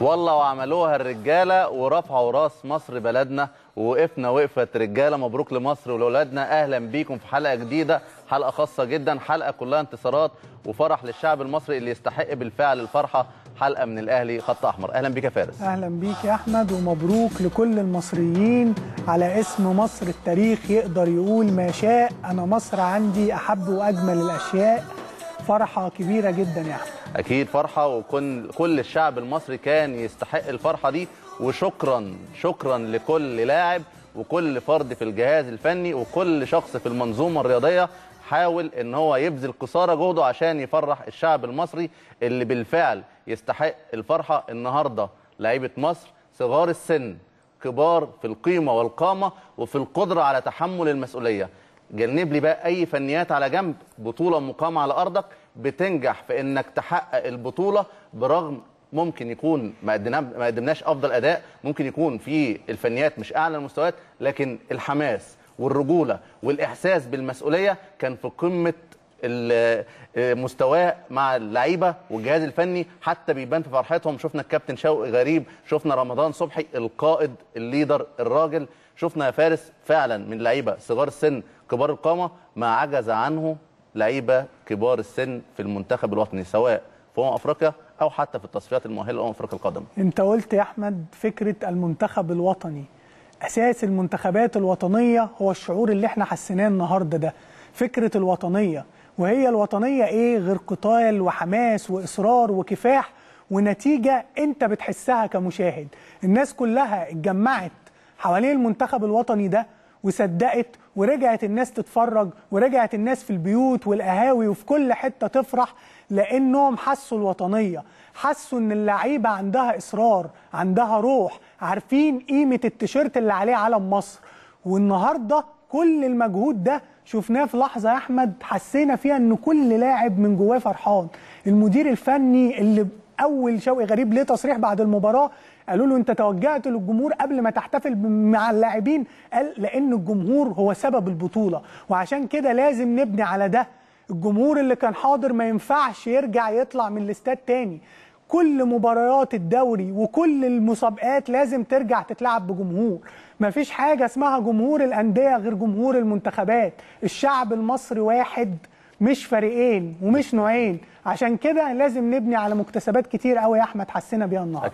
والله وعملوها الرجاله ورفعوا راس مصر بلدنا ووقفنا وقفه رجاله مبروك لمصر ولاولادنا اهلا بيكم في حلقه جديده حلقه خاصه جدا حلقه كلها انتصارات وفرح للشعب المصري اللي يستحق بالفعل الفرحه حلقه من الاهلي خط احمر اهلا بيك يا فارس اهلا بيك يا احمد ومبروك لكل المصريين على اسم مصر التاريخ يقدر يقول ما شاء انا مصر عندي احب واجمل الاشياء فرحه كبيره جدا يا احمد اكيد فرحه وكل كل الشعب المصري كان يستحق الفرحه دي وشكرا شكرا لكل لاعب وكل فرد في الجهاز الفني وكل شخص في المنظومه الرياضيه حاول ان هو يبذل قصارى جهده عشان يفرح الشعب المصري اللي بالفعل يستحق الفرحه النهارده لعيبه مصر صغار السن كبار في القيمه والقامه وفي القدره على تحمل المسؤوليه جنب لي بقى اي فنيات على جنب بطوله مقامه على ارضك بتنجح في انك تحقق البطوله برغم ممكن يكون ما ما قدمناش افضل اداء ممكن يكون في الفنيات مش اعلى المستويات لكن الحماس والرجوله والاحساس بالمسؤوليه كان في قمه آه، مستواه مع اللعيبه والجهاز الفني حتى بيبان في فرحتهم شفنا الكابتن شوقي غريب شفنا رمضان صبحي القائد الليدر الراجل شفنا فارس فعلا من لعيبه صغار السن كبار القامه ما عجز عنه لعيبه كبار السن في المنتخب الوطني سواء في امم افريقيا او حتى في التصفيات المؤهله لامم افريقيا القادمه. انت قلت يا احمد فكره المنتخب الوطني اساس المنتخبات الوطنيه هو الشعور اللي احنا حسيناه النهارده ده فكره الوطنيه وهي الوطنية إيه غير قتال وحماس وإصرار وكفاح ونتيجة أنت بتحسها كمشاهد الناس كلها اتجمعت حوالين المنتخب الوطني ده وصدقت ورجعت الناس تتفرج ورجعت الناس في البيوت والقهاوي وفي كل حتة تفرح لأنهم حسوا الوطنية حسوا إن اللعيبة عندها إصرار عندها روح عارفين قيمة التيشيرت اللي عليه علم مصر والنهاردة كل المجهود ده شفناه في لحظه يا احمد حسينا فيها ان كل لاعب من جواه فرحان المدير الفني اللي اول شوقي غريب ليه تصريح بعد المباراه قالوا له انت توجهت للجمهور قبل ما تحتفل مع اللاعبين قال لان الجمهور هو سبب البطوله وعشان كده لازم نبني على ده الجمهور اللي كان حاضر ما ينفعش يرجع يطلع من الاستاد تاني كل مباريات الدوري وكل المسابقات لازم ترجع تتلعب بجمهور مفيش حاجة اسمها جمهور الأندية غير جمهور المنتخبات الشعب المصري واحد مش فريقين ومش نوعين عشان كده لازم نبني على مكتسبات كتير قوي يا احمد حسينا بيها النهارده